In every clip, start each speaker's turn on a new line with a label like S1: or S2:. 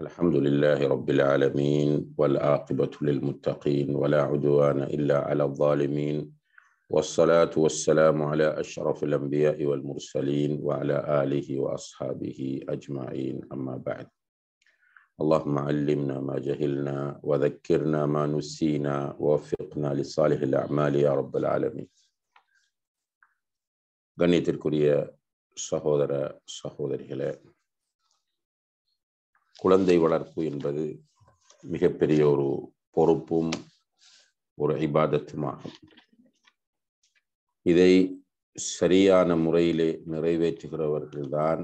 S1: الحمد لله رب العالمين والعاقبة للمتقين ولا عدوان إلا على الظالمين والصلاة والسلام على أشرف الأنبياء والمرسلين وعلى آله وأصحابه أجمعين أما بعد اللهم علمنا ما جهلنا وذكرنا ما نسينا ووفقنا لصالح الأعمال يا رب العالمين صحوذر صحوذر சகோதரிகளே குழந்தை வளர்ப்பு என்பது மிகப்பெரிய ஒரு பொறுப்பும் ஒரு ஐபாதத்துமாகும் இதை சரியான முறையிலே நிறைவேற்றுகிறவர்கள்தான்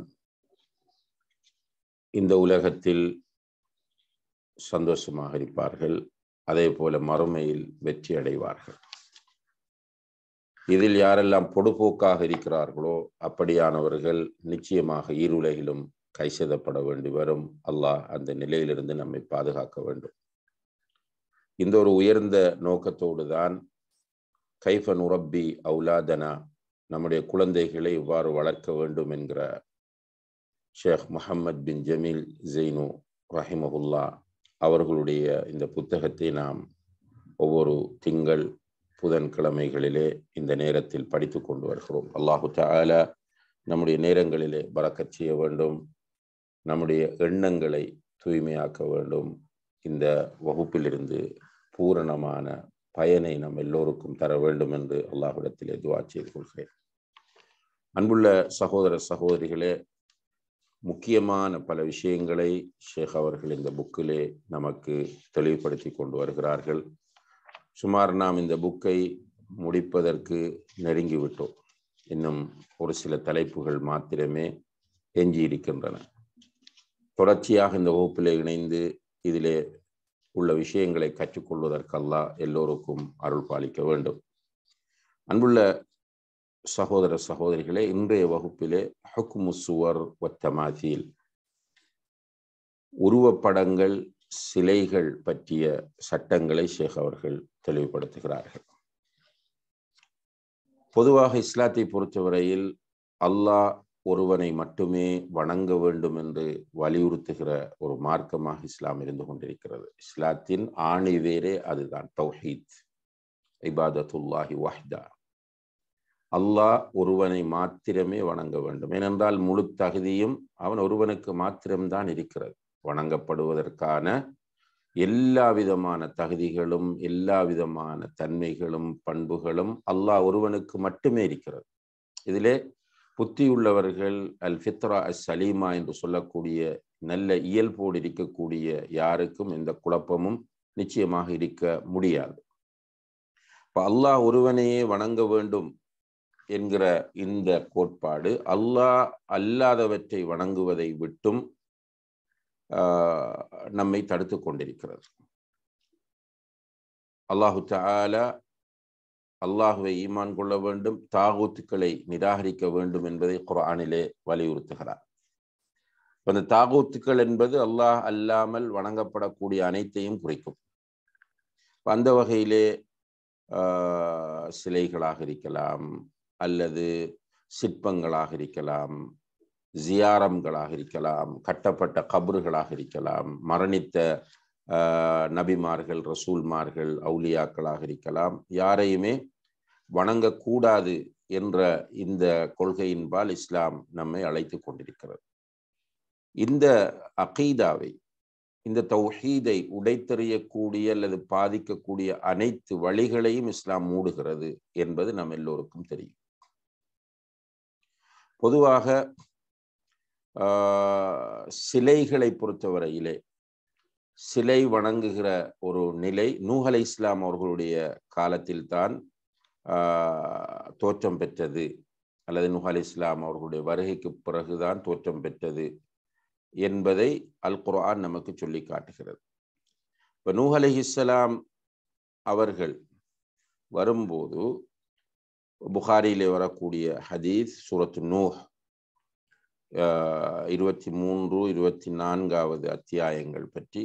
S1: இந்த உலகத்தில் சந்தோஷமாக இருப்பார்கள் அதே போல மறுமையில் வெற்றி அடைவார்கள் இதில் யாரெல்லாம் பொடுபோக்காக இருக்கிறார்களோ அப்படியானவர்கள் நிச்சயமாக இருலகிலும் கைசெதப்பட வேண்டி வரும் அல்லாஹ் அந்த நிலையிலிருந்து நம்மை பாதுகாக்க வேண்டும் இந்த ஒரு உயர்ந்த நோக்கத்தோடு தான் கைஃபன் உரப்பி அவுலாதனா நம்முடைய குழந்தைகளை இவ்வாறு வளர்க்க வேண்டும் என்கிற ஷேக் முஹம்மத் பின் ஜமீல் ஜெய்னு ரஹிமஹுல்லா அவர்களுடைய இந்த புத்தகத்தை நாம் ஒவ்வொரு திங்கள் புதன்கிழமைகளிலே இந்த நேரத்தில் படித்து கொண்டு வருகிறோம் அல்லாஹு தால நம்முடைய நேரங்களிலே பறக்கச் செய்ய வேண்டும் நம்முடைய எண்ணங்களை தூய்மையாக்க வேண்டும் இந்த வகுப்பிலிருந்து பூரணமான பயனை நம் எல்லோருக்கும் தர வேண்டும் என்று அல்லாஹிடத்திலே துவா செய்து கொள்கிறேன் அன்புள்ள சகோதர சகோதரிகளே முக்கியமான பல விஷயங்களை ஷேக் அவர்கள் இந்த புக்கிலே நமக்கு தெளிவுபடுத்தி கொண்டு வருகிறார்கள் சுமார் நாம் இந்த புக்கை முடிப்பதற்கு நெருங்கிவிட்டோம் இன்னும் ஒரு சில தலைப்புகள் மாத்திரமே எஞ்சி இருக்கின்றன தொடர்ச்சியாக இந்த வகுப்பில் இணைந்து இதிலே உள்ள விஷயங்களை கற்றுக்கொள்வதற்கெல்லாம் எல்லோருக்கும் அருள் பாலிக்க வேண்டும் அன்புள்ள சகோதர சகோதரிகளே இன்றைய வகுப்பிலே ஹக்குமு சுவர் வத்தமாசியில் உருவப்படங்கள் சிலைகள் பற்றிய சட்டங்களை ஷேக் அவர்கள் தெளிவுபடுத்துகிறார்கள் பொதுவாக இஸ்லாத்தை பொறுத்தவரையில் அல்லாஹ் ஒருவனை மட்டுமே வணங்க வேண்டும் என்று வலியுறுத்துகிற ஒரு மார்க்கமாக இஸ்லாம் இருந்து கொண்டிருக்கிறது இஸ்லாத்தின் ஆணை வேறே அதுதான் தௌஹீத் இபாதத்துல்லாஹி வாஹிதா அல்லாஹ் ஒருவனை மாத்திரமே வணங்க வேண்டும் ஏனென்றால் முழு தகுதியும் அவன் ஒருவனுக்கு மாத்திரம்தான் இருக்கிறது வணங்கப்படுவதற்கான எல்லா விதமான தகுதிகளும் எல்லா விதமான தன்மைகளும் பண்புகளும் அல்லாஹ் ஒருவனுக்கு மட்டுமே இருக்கிறது இதிலே புத்தியுள்ளவர்கள் அல் ஃபித்ரா அஸ் சலீமா என்று சொல்லக்கூடிய நல்ல இயல்போடு இருக்கக்கூடிய யாருக்கும் எந்த குழப்பமும் நிச்சயமாக இருக்க முடியாது இப்போ அல்லாஹ் ஒருவனையே வணங்க வேண்டும் என்கிற இந்த கோட்பாடு அல்லாஹ் அல்லாதவற்றை வணங்குவதை விட்டும் நம்மை தடுத்து கொண்டிருக்கிறது அல்லாஹு தாலா அல்லாஹுவை ஈமான் கொள்ள வேண்டும் தாகூத்துக்களை நிராகரிக்க வேண்டும் என்பதை குரானிலே வலியுறுத்துகிறார் அந்த தாகூத்துக்கள் என்பது அல்லாஹ் அல்லாமல் வணங்கப்படக்கூடிய அனைத்தையும் குறிக்கும் அந்த வகையிலே சிலைகளாக இருக்கலாம் அல்லது சிற்பங்களாக இருக்கலாம் ஜியாரம்களாக இருக்கலாம் கட்டப்பட்ட கபறுகளாக இருக்கலாம் மரணித்த நபிமார்கள் ரசூல்மார்கள் அவுலியாக்களாக இருக்கலாம் யாரையுமே வணங்கக்கூடாது என்ற இந்த கொள்கையின்பால் இஸ்லாம் நம்மை அழைத்து கொண்டிருக்கிறது இந்த அகீதாவை இந்த தௌஹீதை உடைத்தெறியக்கூடிய அல்லது பாதிக்கக்கூடிய அனைத்து வழிகளையும் இஸ்லாம் மூடுகிறது என்பது நம் எல்லோருக்கும் தெரியும் பொதுவாக சிலைகளை பொறுத்தவரையிலே சிலை வணங்குகிற ஒரு நிலை நூஹலை இஸ்லாம் அவர்களுடைய காலத்தில்தான் தோற்றம் பெற்றது அல்லது நுஹால் இஸ்லாம் அவர்களுடைய வருகைக்கு பிறகுதான் தோற்றம் பெற்றது என்பதை அல் குர்ஆன் நமக்கு சொல்லி காட்டுகிறது இப்போ நூஹ் அலி இஸ்லாம் அவர்கள் வரும்போது புகாரியிலே வரக்கூடிய ஹதீஸ் சூரத் நூஹ் இருபத்தி மூன்று இருபத்தி நான்காவது அத்தியாயங்கள் பற்றி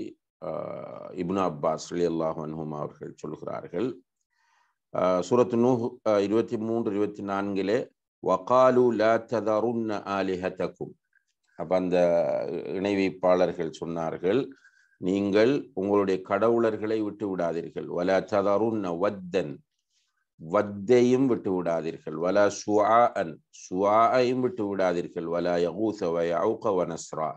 S1: இப்னு அப்பாஸ் அலி அல்லாஹ் அன்ஹும் அவர்கள் சொல்கிறார்கள் சூரத்து நூ இருபத்தி மூன்று இருபத்தி நான்கிலே வகாலு லா ததருன்ன ஆலிஹத்தக்கும் அப்போ அந்த இணைவிப்பாளர்கள் சொன்னார்கள் நீங்கள் உங்களுடைய கடவுளர்களை விட்டு விடாதீர்கள் வல ததருன்ன வத்தன் வத்தையும் விட்டு விடாதீர்கள் வல அன் சுவாயும் விட்டு விடாதீர்கள் வல யகூச வ யவுக வ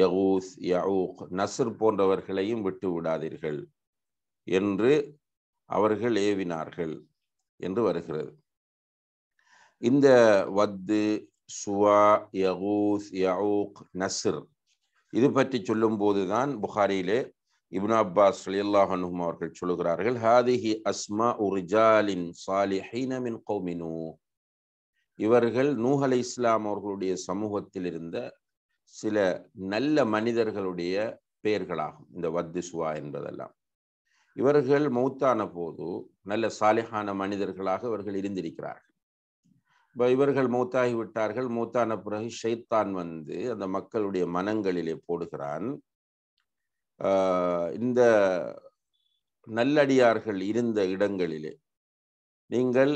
S1: யகூஸ் யவுக் நஸ்ர் போன்றவர்களையும் விட்டு விடாதீர்கள் என்று அவர்கள் ஏவினார்கள் என்று வருகிறது இந்த வத்து சுவா யகூஸ் யவுக் நசிர் இது பற்றி சொல்லும் போதுதான் புகாரியிலே இப்னா அப்பாஸ் அலியல்லாஹனும் அவர்கள் சொல்லுகிறார்கள் ஹாதிஹி அஸ்மா உர்ஜாலின் சாலி மின் கௌமினு இவர்கள் நூஹ் அலி இஸ்லாம் அவர்களுடைய சமூகத்தில் இருந்த சில நல்ல மனிதர்களுடைய பெயர்களாகும் இந்த வத்து சுவா என்பதெல்லாம் இவர்கள் மௌத்தான போது நல்ல சாலிஹான மனிதர்களாக இவர்கள் இருந்திருக்கிறார்கள் இப்போ இவர்கள் மௌத்தாகி விட்டார்கள் மூத்தான பிறகு ஷைத்தான் வந்து அந்த மக்களுடைய மனங்களிலே போடுகிறான் இந்த நல்லடியார்கள் இருந்த இடங்களிலே நீங்கள்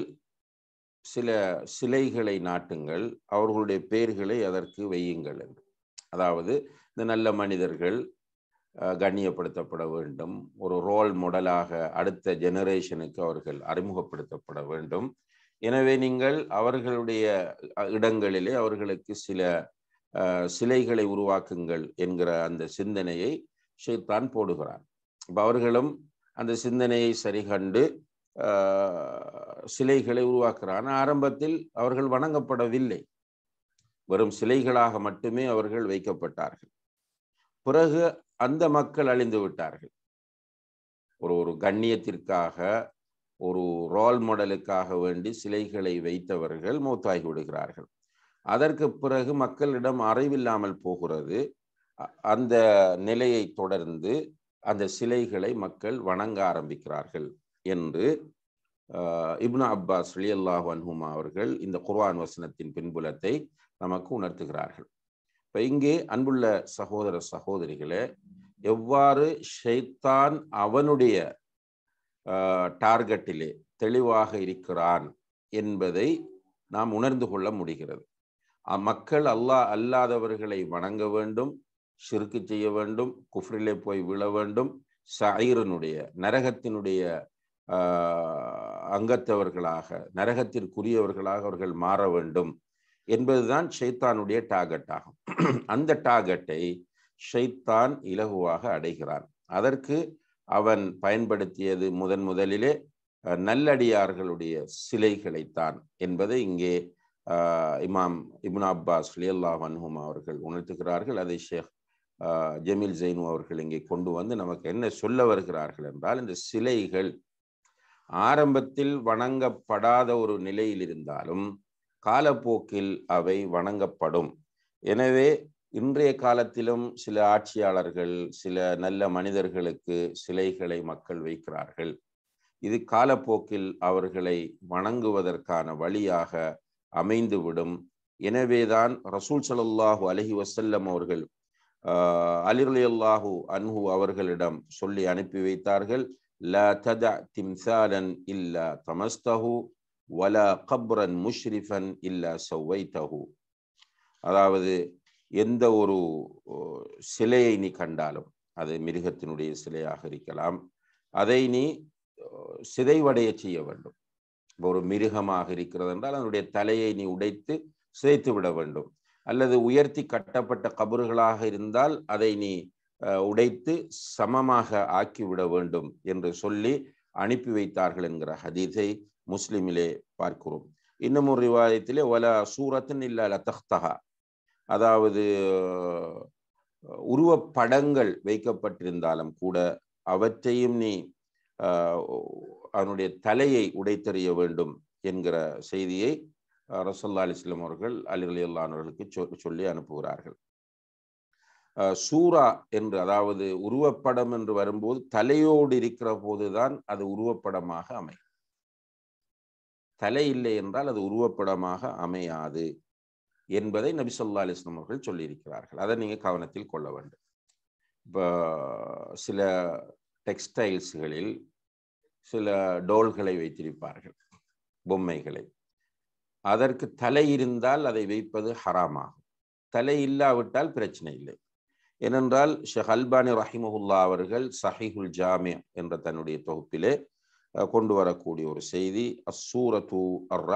S1: சில சிலைகளை நாட்டுங்கள் அவர்களுடைய பெயர்களை அதற்கு வையுங்கள் என்று அதாவது இந்த நல்ல மனிதர்கள் கண்ணியப்படுத்தப்பட வேண்டும் ஒரு ரோல் மாடலாக அடுத்த ஜெனரேஷனுக்கு அவர்கள் அறிமுகப்படுத்தப்பட வேண்டும் எனவே நீங்கள் அவர்களுடைய இடங்களிலே அவர்களுக்கு சில சிலைகளை உருவாக்குங்கள் என்கிற அந்த சிந்தனையை ஷேத்தான் போடுகிறான் இப்போ அவர்களும் அந்த சிந்தனையை சரிகண்டு சிலைகளை உருவாக்குறான் ஆரம்பத்தில் அவர்கள் வணங்கப்படவில்லை வெறும் சிலைகளாக மட்டுமே அவர்கள் வைக்கப்பட்டார்கள் பிறகு அந்த மக்கள் அழிந்து விட்டார்கள் ஒரு ஒரு கண்ணியத்திற்காக ஒரு ரோல் மாடலுக்காக வேண்டி சிலைகளை வைத்தவர்கள் மூத்தாகி விடுகிறார்கள் அதற்கு பிறகு மக்களிடம் அறிவில்லாமல் போகிறது அந்த நிலையை தொடர்ந்து அந்த சிலைகளை மக்கள் வணங்க ஆரம்பிக்கிறார்கள் என்று இப்னு அப்பாஸ் அல்லாஹ் வன்ஹுமா அவர்கள் இந்த குர்ஆன் வசனத்தின் பின்புலத்தை நமக்கு உணர்த்துகிறார்கள் இப்போ இங்கே அன்புள்ள சகோதர சகோதரிகளை எவ்வாறு ஷைத்தான் அவனுடைய டார்கெட்டிலே தெளிவாக இருக்கிறான் என்பதை நாம் உணர்ந்து கொள்ள முடிகிறது மக்கள் அல்லாஹ் அல்லாதவர்களை வணங்க வேண்டும் சிறுக்கு செய்ய வேண்டும் குஃப்ரிலே போய் விழ வேண்டும் சயிரனுடைய நரகத்தினுடைய அங்கத்தவர்களாக நரகத்திற்குரியவர்களாக அவர்கள் மாற வேண்டும் என்பதுதான் ஷைத்தானுடைய டார்கெட் ஆகும் அந்த டார்கெட்டை ஷைத்தான் இலகுவாக அடைகிறான் அதற்கு அவன் பயன்படுத்தியது முதன் முதலிலே நல்லடியார்களுடைய சிலைகளைத்தான் என்பதை இங்கே இமாம் இப்னா அப்பாஸ் லியல்லாஹ் அன்ஹும் அவர்கள் உணர்த்துகிறார்கள் அதை ஷேக் ஜமீல் ஜெயினு அவர்கள் இங்கே கொண்டு வந்து நமக்கு என்ன சொல்ல வருகிறார்கள் என்றால் இந்த சிலைகள் ஆரம்பத்தில் வணங்கப்படாத ஒரு நிலையில் இருந்தாலும் காலப்போக்கில் அவை வணங்கப்படும் எனவே இன்றைய காலத்திலும் சில ஆட்சியாளர்கள் சில நல்ல மனிதர்களுக்கு சிலைகளை மக்கள் வைக்கிறார்கள் இது காலப்போக்கில் அவர்களை வணங்குவதற்கான வழியாக அமைந்துவிடும் எனவேதான் ரசூல் சலுல்லாஹூ அலஹி வசல்லம் அவர்கள் அலிர்லி அல்லாஹூ அன்ஹு அவர்களிடம் சொல்லி அனுப்பி வைத்தார்கள் ல தத திம்சாலன் இல்லா தமஸ்தஹு வல கப்ரன் முஷ்ரிஃபன் இல்லா சௌவைத்தஹு அதாவது எந்த ஒரு சிலையை நீ கண்டாலும் அது மிருகத்தினுடைய சிலையாக இருக்கலாம் அதை நீ சிதைவடைய செய்ய வேண்டும் ஒரு மிருகமாக இருக்கிறது என்றால் அதனுடைய தலையை நீ உடைத்து சிதைத்து விட வேண்டும் அல்லது உயர்த்தி கட்டப்பட்ட கபறுகளாக இருந்தால் அதை நீ உடைத்து சமமாக ஆக்கிவிட வேண்டும் என்று சொல்லி அனுப்பி வைத்தார்கள் என்கிற ஹதீஸை முஸ்லிமிலே பார்க்கிறோம் இன்னும் ஒரு விவாதத்திலே ஒல சூரத்தின் இல்ல லத்தஹ்தஹா அதாவது உருவப்படங்கள் வைக்கப்பட்டிருந்தாலும் கூட அவற்றையும் நீ அவனுடைய தலையை உடைத்தறிய வேண்டும் என்கிற செய்தியை ரசல்லா அலிஸ்லாம் அவர்கள் அலி அலி அவர்களுக்கு சொல்லி அனுப்புகிறார்கள் சூரா என்று அதாவது உருவப்படம் என்று வரும்போது தலையோடு இருக்கிற போதுதான் அது உருவப்படமாக அமையும் தலை இல்லை என்றால் அது உருவப்படமாக அமையாது என்பதை நபி சொல்லா அலிஸ்லாம் அவர்கள் சொல்லியிருக்கிறார்கள் அதை நீங்கள் கவனத்தில் கொள்ள வேண்டும் இப்போ சில டெக்ஸ்டைல்ஸ்களில் சில டோல்களை வைத்திருப்பார்கள் பொம்மைகளை அதற்கு தலை இருந்தால் அதை வைப்பது ஹராமாகும் தலை இல்லாவிட்டால் பிரச்சனை இல்லை ஏனென்றால் ஷேக் அல்பானி ரஹிமஹுல்லா அவர்கள் சஹிஹுல் ஜாமியா என்ற தன்னுடைய தொகுப்பிலே கொண்டு வரக்கூடிய ஒரு செய்தி அசூரத்து அர்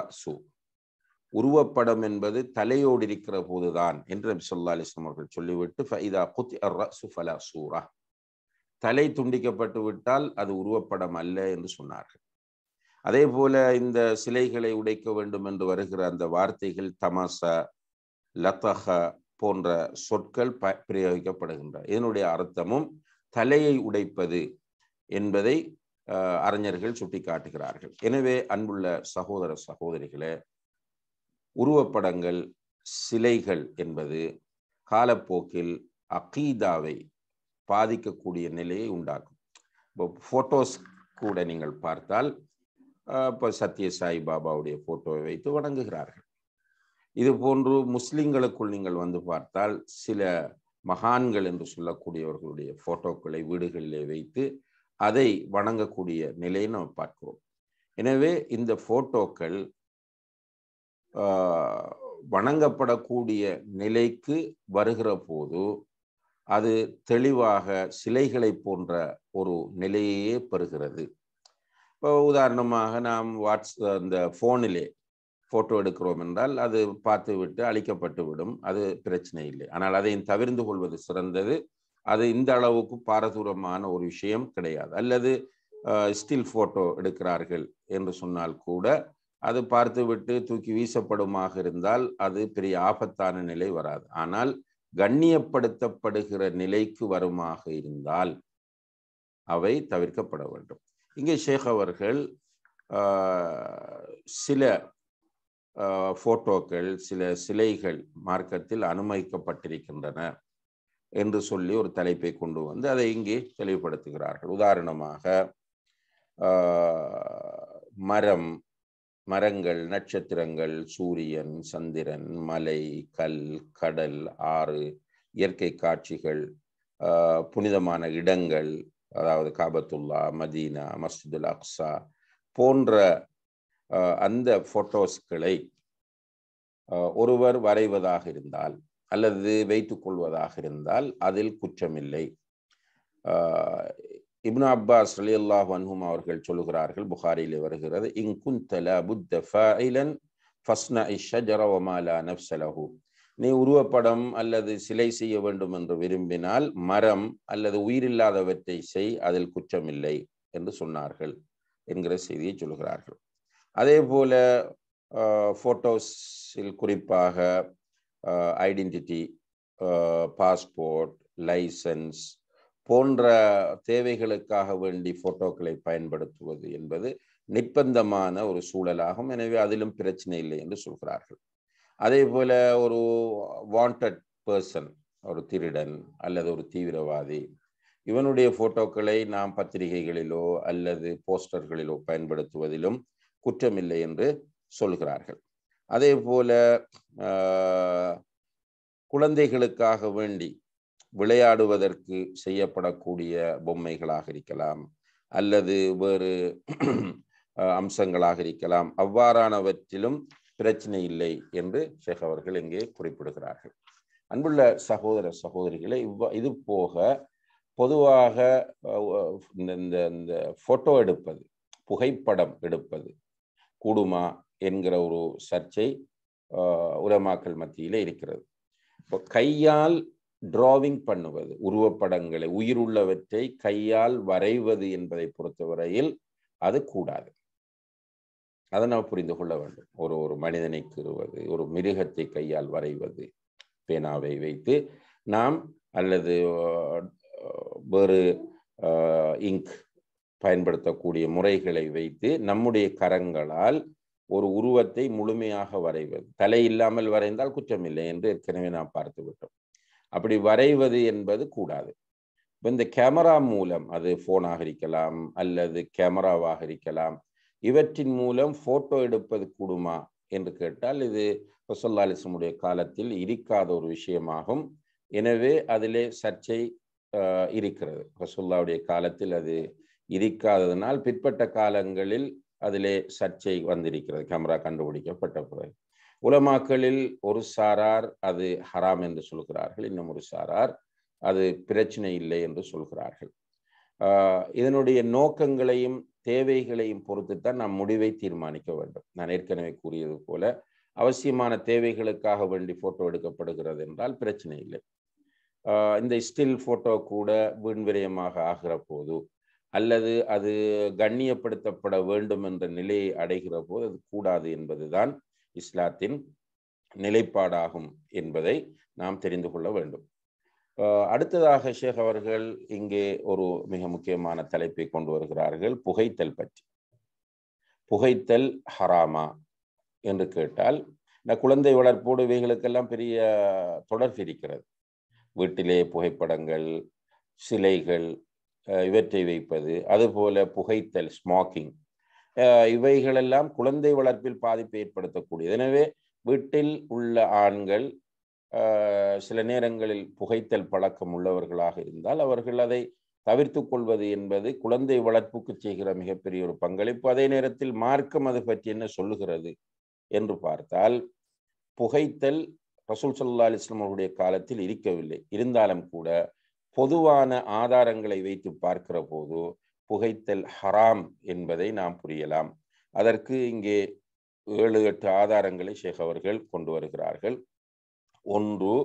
S1: உருவப்படம் என்பது தலையோடு இருக்கிற போதுதான் என்று நபி சொல்லா அலிஸ்லாம் அவர்கள் சொல்லிவிட்டு சுஃபலா சூரா தலை துண்டிக்கப்பட்டு விட்டால் அது உருவப்படம் அல்ல என்று சொன்னார்கள் அதே போல இந்த சிலைகளை உடைக்க வேண்டும் என்று வருகிற அந்த வார்த்தைகள் தமாசா லத்தக போன்ற சொற்கள் ப பிரயோகிக்கப்படுகின்றன இதனுடைய அர்த்தமும் தலையை உடைப்பது என்பதை அறிஞர்கள் சுட்டி எனவே அன்புள்ள சகோதர சகோதரிகளே உருவப்படங்கள் சிலைகள் என்பது காலப்போக்கில் அகீதாவை பாதிக்கக்கூடிய நிலையை உண்டாக்கும் இப்போ ஃபோட்டோஸ் கூட நீங்கள் பார்த்தால் இப்போ சத்ய சாய் பாபாவுடைய ஃபோட்டோவை வைத்து வணங்குகிறார்கள் இது போன்று முஸ்லிம்களுக்குள் நீங்கள் வந்து பார்த்தால் சில மகான்கள் என்று சொல்லக்கூடியவர்களுடைய ஃபோட்டோக்களை வீடுகளிலே வைத்து அதை வணங்கக்கூடிய நிலையை நம்ம பார்க்கிறோம் எனவே இந்த ஃபோட்டோக்கள் வணங்கப்படக்கூடிய நிலைக்கு வருகிற போது அது தெளிவாக சிலைகளை போன்ற ஒரு நிலையே பெறுகிறது இப்போ உதாரணமாக நாம் வாட்ஸ் அந்த ஃபோனிலே ஃபோட்டோ எடுக்கிறோம் என்றால் அது பார்த்து விட்டு அழிக்கப்பட்டு விடும் அது பிரச்சனை இல்லை ஆனால் அதையும் தவிர்ந்து கொள்வது சிறந்தது அது இந்த அளவுக்கு பாரதூரமான ஒரு விஷயம் கிடையாது அல்லது ஸ்டில் ஃபோட்டோ எடுக்கிறார்கள் என்று சொன்னால் கூட அது பார்த்து விட்டு தூக்கி வீசப்படுமாக இருந்தால் அது பெரிய ஆபத்தான நிலை வராது ஆனால் கண்ணியப்படுத்தப்படுகிற நிலைக்கு வருமாக இருந்தால் அவை தவிர்க்கப்பட வேண்டும் இங்கே ஷேக் அவர்கள் சில ஃபோட்டோக்கள் சில சிலைகள் மார்க்கத்தில் அனுமதிக்கப்பட்டிருக்கின்றன என்று சொல்லி ஒரு தலைப்பை கொண்டு வந்து அதை இங்கே தெளிவுபடுத்துகிறார்கள் உதாரணமாக மரம் மரங்கள் நட்சத்திரங்கள் சூரியன் சந்திரன் மலை கல் கடல் ஆறு இயற்கை காட்சிகள் புனிதமான இடங்கள் அதாவது காபத்துல்லா மதீனா மஸ்ஜிதுல் அக்சா போன்ற அந்த ஃபோட்டோஸ்களை ஒருவர் வரைவதாக இருந்தால் அல்லது வைத்துக்கொள்வதாக கொள்வதாக இருந்தால் அதில் குற்றமில்லை இப்னு அப்பாஸ் அலி அல்லாஹ் அன்ஹும் அவர்கள் சொல்லுகிறார்கள் புகாரியில் வருகிறது புத்த இங்குந்தலு நீ உருவப்படம் அல்லது சிலை செய்ய வேண்டும் என்று விரும்பினால் மரம் அல்லது உயிரில்லாதவற்றை செய் அதில் குற்றமில்லை என்று சொன்னார்கள் என்கிற செய்தியை சொல்கிறார்கள் அதே போல ஃபோட்டோஸில் குறிப்பாக ஐடென்டிட்டி பாஸ்போர்ட் லைசன்ஸ் போன்ற தேவைகளுக்காக வேண்டி போட்டோக்களை பயன்படுத்துவது என்பது நிர்பந்தமான ஒரு சூழலாகும் எனவே அதிலும் பிரச்சனை இல்லை என்று சொல்கிறார்கள் அதே போல ஒரு வாண்டட் பர்சன் ஒரு திருடன் அல்லது ஒரு தீவிரவாதி இவனுடைய போட்டோக்களை நாம் பத்திரிகைகளிலோ அல்லது போஸ்டர்களிலோ பயன்படுத்துவதிலும் குற்றமில்லை என்று சொல்கிறார்கள் அதே போல குழந்தைகளுக்காக வேண்டி விளையாடுவதற்கு செய்யப்படக்கூடிய பொம்மைகளாக இருக்கலாம் அல்லது வேறு அம்சங்களாக இருக்கலாம் அவ்வாறானவற்றிலும் பிரச்சனை இல்லை என்று ஷேக் அவர்கள் இங்கே குறிப்பிடுகிறார்கள் அன்புள்ள சகோதர சகோதரிகளை இவ்வா இது போக பொதுவாக இந்த இந்த ஃபோட்டோ எடுப்பது புகைப்படம் எடுப்பது கூடுமா என்கிற ஒரு சர்ச்சை உலமாக்கள் மத்தியிலே இருக்கிறது இப்போ கையால் டிராவிங் பண்ணுவது உருவப்படங்களை உயிருள்ளவற்றை கையால் வரைவது என்பதை பொறுத்தவரையில் அது கூடாது அதை நாம் புரிந்து கொள்ள வேண்டும் ஒரு ஒரு மனிதனை கீறுவது ஒரு மிருகத்தை கையால் வரைவது பேனாவை வைத்து நாம் அல்லது வேறு இங்க் பயன்படுத்தக்கூடிய முறைகளை வைத்து நம்முடைய கரங்களால் ஒரு உருவத்தை முழுமையாக வரைவது தலை இல்லாமல் வரைந்தால் குற்றமில்லை என்று ஏற்கனவே நாம் பார்த்து விட்டோம் அப்படி வரைவது என்பது கூடாது இப்போ இந்த கேமரா மூலம் அது ஃபோனாக இருக்கலாம் அல்லது கேமராவாக இருக்கலாம் இவற்றின் மூலம் ஃபோட்டோ எடுப்பது கூடுமா என்று கேட்டால் இது ஹொசல்லாலிசமுடைய காலத்தில் இருக்காத ஒரு விஷயமாகும் எனவே அதிலே சர்ச்சை இருக்கிறது ஹொசுல்லாவுடைய காலத்தில் அது இருக்காததுனால் பிற்பட்ட காலங்களில் அதிலே சர்ச்சை வந்திருக்கிறது கேமரா கண்டுபிடிக்கப்பட்ட பிறகு உலமாக்களில் ஒரு சாரார் அது ஹராம் என்று சொல்கிறார்கள் இன்னும் ஒரு சாரார் அது பிரச்சனை இல்லை என்று சொல்கிறார்கள் இதனுடைய நோக்கங்களையும் தேவைகளையும் பொறுத்து தான் நாம் முடிவை தீர்மானிக்க வேண்டும் நான் ஏற்கனவே கூறியது போல அவசியமான தேவைகளுக்காக வேண்டி ஃபோட்டோ எடுக்கப்படுகிறது என்றால் பிரச்சனை இல்லை இந்த ஸ்டில் ஃபோட்டோ கூட வீண்விரயமாக ஆகிற போது அல்லது அது கண்ணியப்படுத்தப்பட வேண்டும் என்ற நிலையை அடைகிற போது அது கூடாது என்பதுதான் இஸ்லாத்தின் நிலைப்பாடாகும் என்பதை நாம் தெரிந்து கொள்ள வேண்டும் அடுத்ததாக ஷேக் அவர்கள் இங்கே ஒரு மிக முக்கியமான தலைப்பை கொண்டு வருகிறார்கள் புகைத்தல் பற்றி புகைத்தல் ஹராமா என்று கேட்டால் இந்த குழந்தை வளர்ப்போடு இவைகளுக்கெல்லாம் பெரிய தொடர்பு இருக்கிறது வீட்டிலே புகைப்படங்கள் சிலைகள் இவற்றை வைப்பது அதுபோல புகைத்தல் ஸ்மோக்கிங் இவைகளெல்லாம் குழந்தை வளர்ப்பில் பாதிப்பை ஏற்படுத்தக்கூடியது எனவே வீட்டில் உள்ள ஆண்கள் சில நேரங்களில் புகைத்தல் பழக்கம் உள்ளவர்களாக இருந்தால் அவர்கள் அதை தவிர்த்து கொள்வது என்பது குழந்தை வளர்ப்புக்கு செய்கிற மிகப்பெரிய ஒரு பங்களிப்பு அதே நேரத்தில் மார்க்கம் அது பற்றி என்ன சொல்லுகிறது என்று பார்த்தால் புகைத்தல் ரசூல் சல்லா அலிஸ்லாம் அவருடைய காலத்தில் இருக்கவில்லை இருந்தாலும் கூட பொதுவான ஆதாரங்களை வைத்து பார்க்கிற போது புகைத்தல் ஹராம் என்பதை நாம் புரியலாம் அதற்கு இங்கே ஏழு எட்டு ஆதாரங்களை ஷேக் அவர்கள் கொண்டு வருகிறார்கள் ஒன்று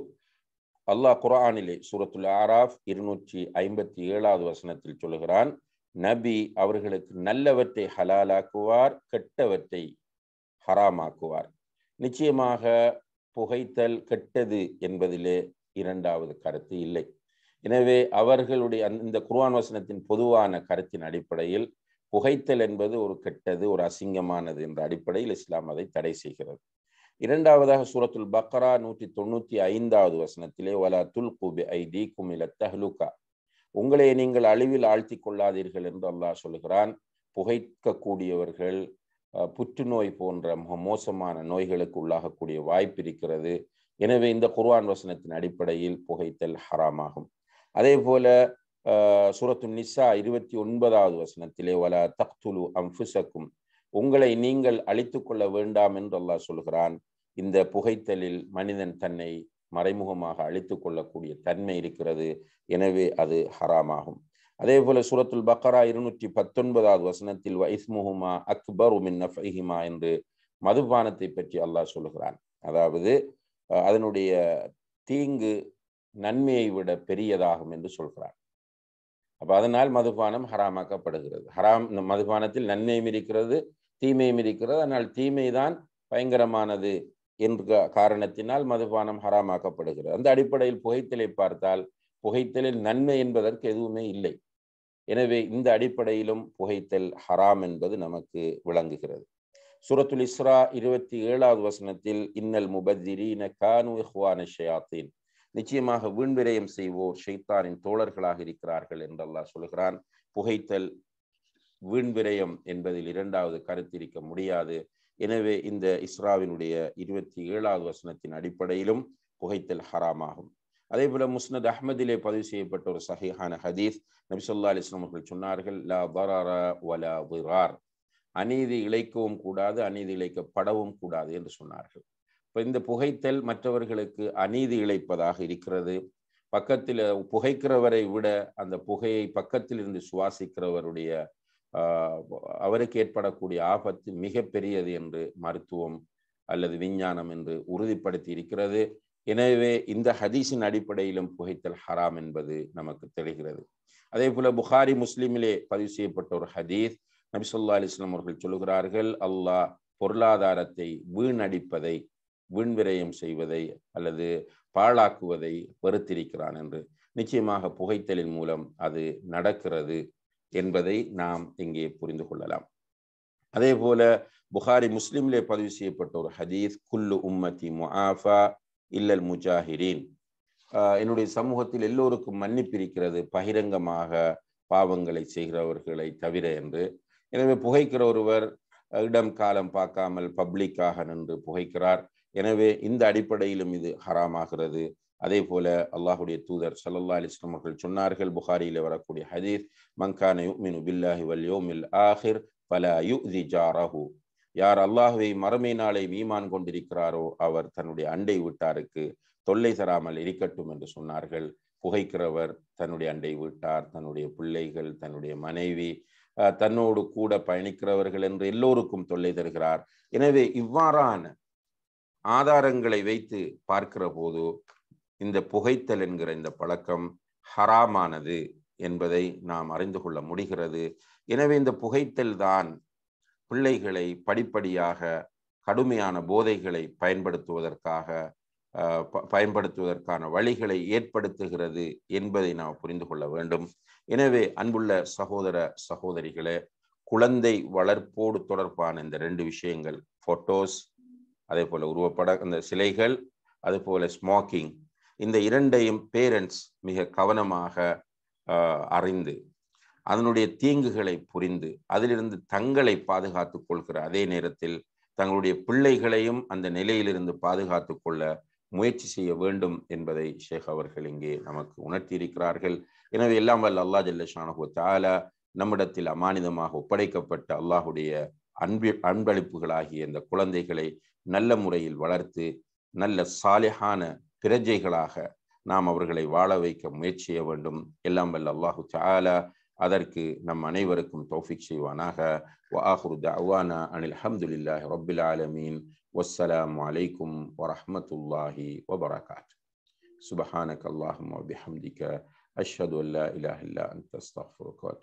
S1: அல்லாஹ் குரானிலே சூரத்துல் ஆராஃப் இருநூற்றி ஐம்பத்தி ஏழாவது வசனத்தில் சொல்கிறான் நபி அவர்களுக்கு நல்லவற்றை ஹலாலாக்குவார் கெட்டவற்றை ஹராமாக்குவார் நிச்சயமாக புகைத்தல் கெட்டது என்பதிலே இரண்டாவது கருத்து இல்லை எனவே அவர்களுடைய இந்த குர்வான் வசனத்தின் பொதுவான கருத்தின் அடிப்படையில் புகைத்தல் என்பது ஒரு கெட்டது ஒரு அசிங்கமானது என்ற அடிப்படையில் இஸ்லாம் அதை தடை செய்கிறது இரண்டாவதாக சூரத்துல் பக்ரா நூற்றி தொண்ணூற்றி ஐந்தாவது வசனத்திலே வலா துல் குபி ஐ தி குமில தஹ்லுகா உங்களை நீங்கள் அழிவில் ஆழ்த்தி கொள்ளாதீர்கள் என்று அல்லாஹ் சொல்கிறான் புகைக்கக்கூடியவர்கள் புற்றுநோய் போன்ற மோசமான நோய்களுக்கு உள்ளாகக்கூடிய வாய்ப்பு இருக்கிறது எனவே இந்த குர்வான் வசனத்தின் அடிப்படையில் புகைத்தல் ஹராமாகும் அதே போல சுரத்து நிசா இருபத்தி ஒன்பதாவது வசனத்திலே வல தக்துலு அம்புசக்கும் உங்களை நீங்கள் அழித்து கொள்ள வேண்டாம் என்று அல்லா சொல்கிறான் இந்த புகைத்தலில் மனிதன் தன்னை மறைமுகமாக அழித்து கொள்ளக்கூடிய தன்மை இருக்கிறது எனவே அது ஹராமாகும் அதே போல சுரத்துல் பக்கரா இருநூற்றி பத்தொன்பதாவது வசனத்தில் வைஸ்முஹுமா அக்பர் உமின் நஃபஹிமா என்று மதுபானத்தை பற்றி அல்லாஹ் சொல்கிறான் அதாவது அதனுடைய தீங்கு நன்மையை விட பெரியதாகும் என்று சொல்கிறார் அப்போ அதனால் மதுபானம் ஹராமாக்கப்படுகிறது ஹராம் மதுபானத்தில் நன்மையும் இருக்கிறது தீமையும் இருக்கிறது ஆனால் தீமை தான் பயங்கரமானது என்ற காரணத்தினால் மதுபானம் ஹராமாக்கப்படுகிறது அந்த அடிப்படையில் புகைத்தலை பார்த்தால் புகைத்தலில் நன்மை என்பதற்கு எதுவுமே இல்லை எனவே இந்த அடிப்படையிலும் புகைத்தல் ஹராம் என்பது நமக்கு விளங்குகிறது சுரத்துல் இஸ்ரா இருபத்தி ஏழாவது வசனத்தில் இன்னல் முபதிரீன கானு ஷயாத்தீன் நிச்சயமாக வீண்விரயம் செய்வோர் ஷைத்தானின் தோழர்களாக இருக்கிறார்கள் என்றெல்லாம் சொல்கிறான் புகைத்தல் வீண்விரயம் என்பதில் இரண்டாவது கருத்திருக்க முடியாது எனவே இந்த இஸ்ராவினுடைய இருபத்தி ஏழாவது வசனத்தின் அடிப்படையிலும் புகைத்தல் ஹராமாகும் அதே போல முஸ்னத் அஹ்மதிலே பதிவு செய்யப்பட்ட ஒரு சஹிஹான ஹதீஸ் நபிசல்லா அலிஸ்லாம் அவர்கள் சொன்னார்கள் அநீதி இழைக்கவும் கூடாது அநீதி இழைக்கப்படவும் கூடாது என்று சொன்னார்கள் இப்போ இந்த புகைத்தல் மற்றவர்களுக்கு அநீதி இழைப்பதாக இருக்கிறது பக்கத்தில் புகைக்கிறவரை விட அந்த புகையை பக்கத்தில் இருந்து சுவாசிக்கிறவருடைய அவருக்கு ஏற்படக்கூடிய ஆபத்து மிக பெரியது என்று மருத்துவம் அல்லது விஞ்ஞானம் என்று உறுதிப்படுத்தி இருக்கிறது எனவே இந்த ஹதீஸின் அடிப்படையிலும் புகைத்தல் ஹராம் என்பது நமக்கு தெரிகிறது அதே போல புகாரி முஸ்லீமிலே பதிவு செய்யப்பட்ட ஒரு ஹதீஸ் நபிசுல்லா அலிஸ்லாம் அவர்கள் சொல்கிறார்கள் அல்லாஹ் பொருளாதாரத்தை வீணடிப்பதை விண்விரயம் செய்வதை அல்லது பாழாக்குவதை வெறுத்திருக்கிறான் என்று நிச்சயமாக புகைத்தலின் மூலம் அது நடக்கிறது என்பதை நாம் இங்கே புரிந்து கொள்ளலாம் அதே போல புகாரி முஸ்லிம்லே பதிவு செய்யப்பட்ட ஒரு ஹதீஸ் குல்லு உம்மதி முஆஃபா இல்லல் முஜாஹிரீன் என்னுடைய சமூகத்தில் எல்லோருக்கும் மன்னிப்பு இருக்கிறது பகிரங்கமாக பாவங்களை செய்கிறவர்களை தவிர என்று எனவே புகைக்கிற ஒருவர் இடம் காலம் பார்க்காமல் பப்ளிக்காக நின்று புகைக்கிறார் எனவே இந்த அடிப்படையிலும் இது ஹராமாகிறது அதே போல அல்லாஹுடைய தூதர் சல்லல்லா அலிஸ்லாம் அவர்கள் சொன்னார்கள் புகாரியில வரக்கூடிய ஹதீஸ் மங்கான ஆஹிர் பல யார் அல்லாஹுவை மறுமை நாளை மீமான் கொண்டிருக்கிறாரோ அவர் தன்னுடைய அண்டை வீட்டாருக்கு தொல்லை தராமல் இருக்கட்டும் என்று சொன்னார்கள் புகைக்கிறவர் தன்னுடைய அண்டை வீட்டார் தன்னுடைய பிள்ளைகள் தன்னுடைய மனைவி தன்னோடு கூட பயணிக்கிறவர்கள் என்று எல்லோருக்கும் தொல்லை தருகிறார் எனவே இவ்வாறான ஆதாரங்களை வைத்து பார்க்கிற போது இந்த புகைத்தல் என்கிற இந்த பழக்கம் ஹராமானது என்பதை நாம் அறிந்து கொள்ள முடிகிறது எனவே இந்த புகைத்தல் தான் பிள்ளைகளை படிப்படியாக கடுமையான போதைகளை பயன்படுத்துவதற்காக பயன்படுத்துவதற்கான வழிகளை ஏற்படுத்துகிறது என்பதை நாம் புரிந்து கொள்ள வேண்டும் எனவே அன்புள்ள சகோதர சகோதரிகளே குழந்தை வளர்ப்போடு தொடர்பான இந்த ரெண்டு விஷயங்கள் ஃபோட்டோஸ் அதே போல் உருவப்பட அந்த சிலைகள் அதே ஸ்மோக்கிங் இந்த இரண்டையும் பேரண்ட்ஸ் மிக கவனமாக அறிந்து அதனுடைய தீங்குகளை புரிந்து அதிலிருந்து தங்களை பாதுகாத்து கொள்கிற அதே நேரத்தில் தங்களுடைய பிள்ளைகளையும் அந்த நிலையிலிருந்து பாதுகாத்து கொள்ள முயற்சி செய்ய வேண்டும் என்பதை ஷேக் அவர்கள் இங்கே நமக்கு உணர்த்தியிருக்கிறார்கள் எனவே எல்லாம் வல்ல அல்லா ஜல்லஷானு தாலா நம்மிடத்தில் அமானிதமாக ஒப்படைக்கப்பட்ட அல்லாஹுடைய அன்பு அன்பளிப்புகளாகிய இந்த குழந்தைகளை நல்ல முறையில் வளர்த்து நல்ல சாலிகான பிரஜைகளாக நாம் அவர்களை வாழ வைக்க முயற்சி வேண்டும் எல்லாம் வல்ல அல்லாஹு சாலா அதற்கு நம் அனைவருக்கும் தோஃபிக் செய்வானாக வாஹுர் தவானா அனில் அஹமதுல்லா ரபில் ஆலமீன் வசலாம் அலைக்கும் வரமத்துல்லாஹி வபரகாத் சுபஹானக் அல்லாஹும் அஷது அல்லா இலாஹ் இல்லா அன்ட்